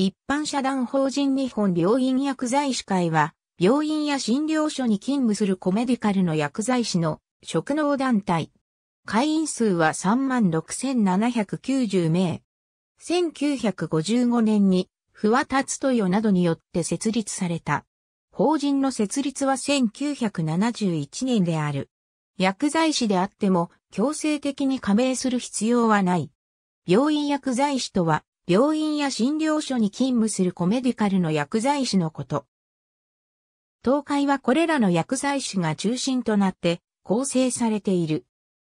一般社団法人日本病院薬剤師会は、病院や診療所に勤務するコメディカルの薬剤師の職能団体。会員数は36,790名。1955年に、不和達豊などによって設立された。法人の設立は1971年である。薬剤師であっても強制的に加盟する必要はない。病院薬剤師とは、病院や診療所に勤務するコメディカルの薬剤師のこと。東海はこれらの薬剤師が中心となって構成されている。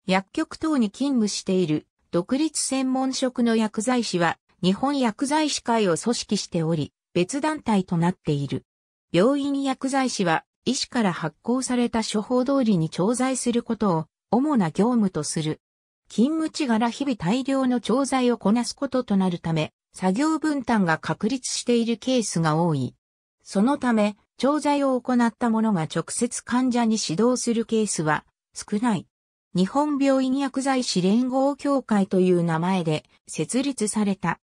薬局等に勤務している独立専門職の薬剤師は日本薬剤師会を組織しており、別団体となっている。病院薬剤師は医師から発行された処方通りに調剤することを主な業務とする。勤務地柄日々大量の調剤をこなすこととなるため、作業分担が確立しているケースが多い。そのため、調剤を行った者が直接患者に指導するケースは少ない。日本病院薬剤師連合協会という名前で設立された。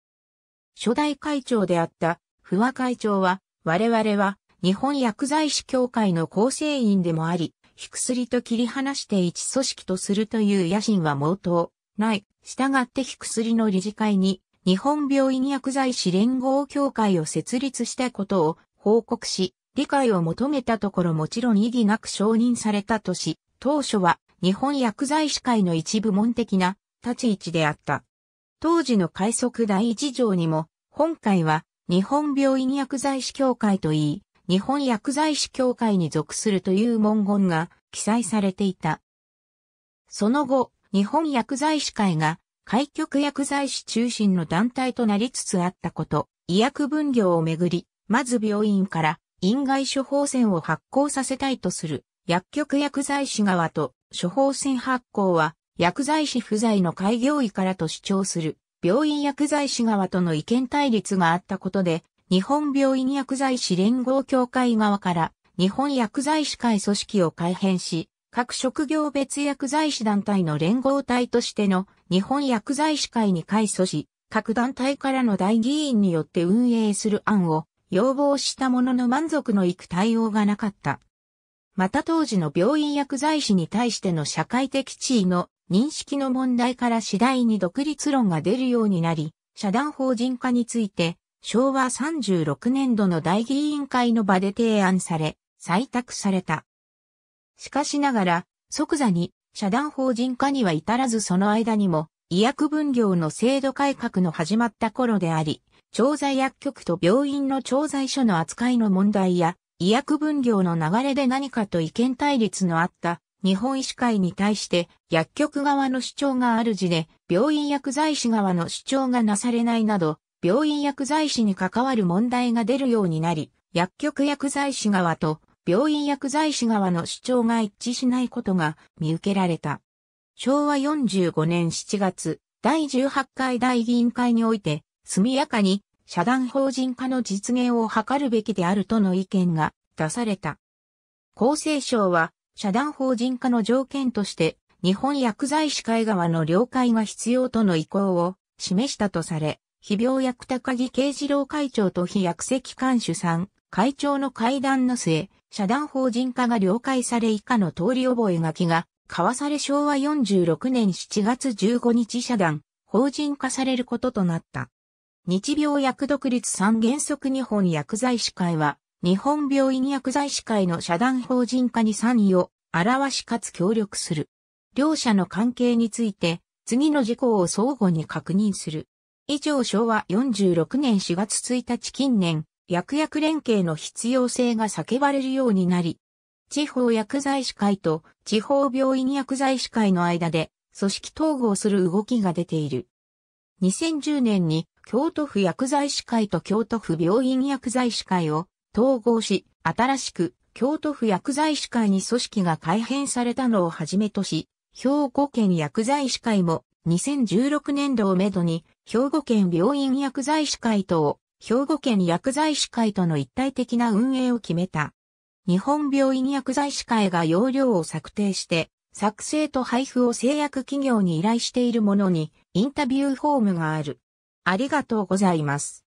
初代会長であった不和会長は、我々は日本薬剤師協会の構成員でもあり、ひくすりと切り離して一組織とするという野心は毛頭、ない。したがってひくすりの理事会に、日本病院薬剤師連合協会を設立したことを報告し、理解を求めたところもちろん意義なく承認されたとし、当初は日本薬剤師会の一部門的な立ち位置であった。当時の快速第一条にも、本会は日本病院薬剤師協会といい、日本薬剤師協会に属するという文言が記載されていた。その後、日本薬剤師会が開局薬剤師中心の団体となりつつあったこと、医薬分業をめぐり、まず病院から院外処方箋を発行させたいとする薬局薬剤師側と処方箋発行は薬剤師不在の開業医からと主張する病院薬剤師側との意見対立があったことで日本病院薬剤師連合協会側から日本薬剤師会組織を改編し、各職業別薬剤師団体の連合体としての日本薬剤師会に改組し、各団体からの大議員によって運営する案を要望したものの満足のいく対応がなかった。また当時の病院薬剤師に対しての社会的地位の認識の問題から次第に独立論が出るようになり、社団法人化について昭和36年度の大議員会の場で提案され、採択された。しかしながら、即座に、社団法人化には至らずその間にも、医薬分業の制度改革の始まった頃であり、調剤薬局と病院の調剤所の扱いの問題や、医薬分業の流れで何かと意見対立のあった日本医師会に対して薬局側の主張があるじで、病院薬剤師側の主張がなされないなど、病院薬剤師に関わる問題が出るようになり、薬局薬剤師側と病院薬剤師側の主張が一致しないことが見受けられた。昭和45年7月、第18回大議員会において、速やかに社団法人化の実現を図るべきであるとの意見が出された。厚生省は、社団法人化の条件として、日本薬剤師会側の了解が必要との意向を示したとされ、非病薬高木慶次郎会長と非薬石監主さん、会長の会談の末、社団法人化が了解され以下の通り覚書が、交わされ昭和46年7月15日社団、法人化されることとなった。日病薬独立三原則日本薬剤師会は、日本病院薬剤師会の社団法人化に賛意を表しかつ協力する。両者の関係について、次の事項を相互に確認する。以上昭和46年4月1日近年、薬薬連携の必要性が叫ばれるようになり、地方薬剤師会と地方病院薬剤師会の間で組織統合する動きが出ている。2010年に京都府薬剤師会と京都府病院薬剤師会を統合し、新しく京都府薬剤師会に組織が改編されたのをはじめとし、兵庫県薬剤師会も2016年度をめどに兵庫県病院薬剤師会と、兵庫県薬剤師会との一体的な運営を決めた。日本病院薬剤師会が要領を策定して、作成と配布を製薬企業に依頼しているものに、インタビューフォームがある。ありがとうございます。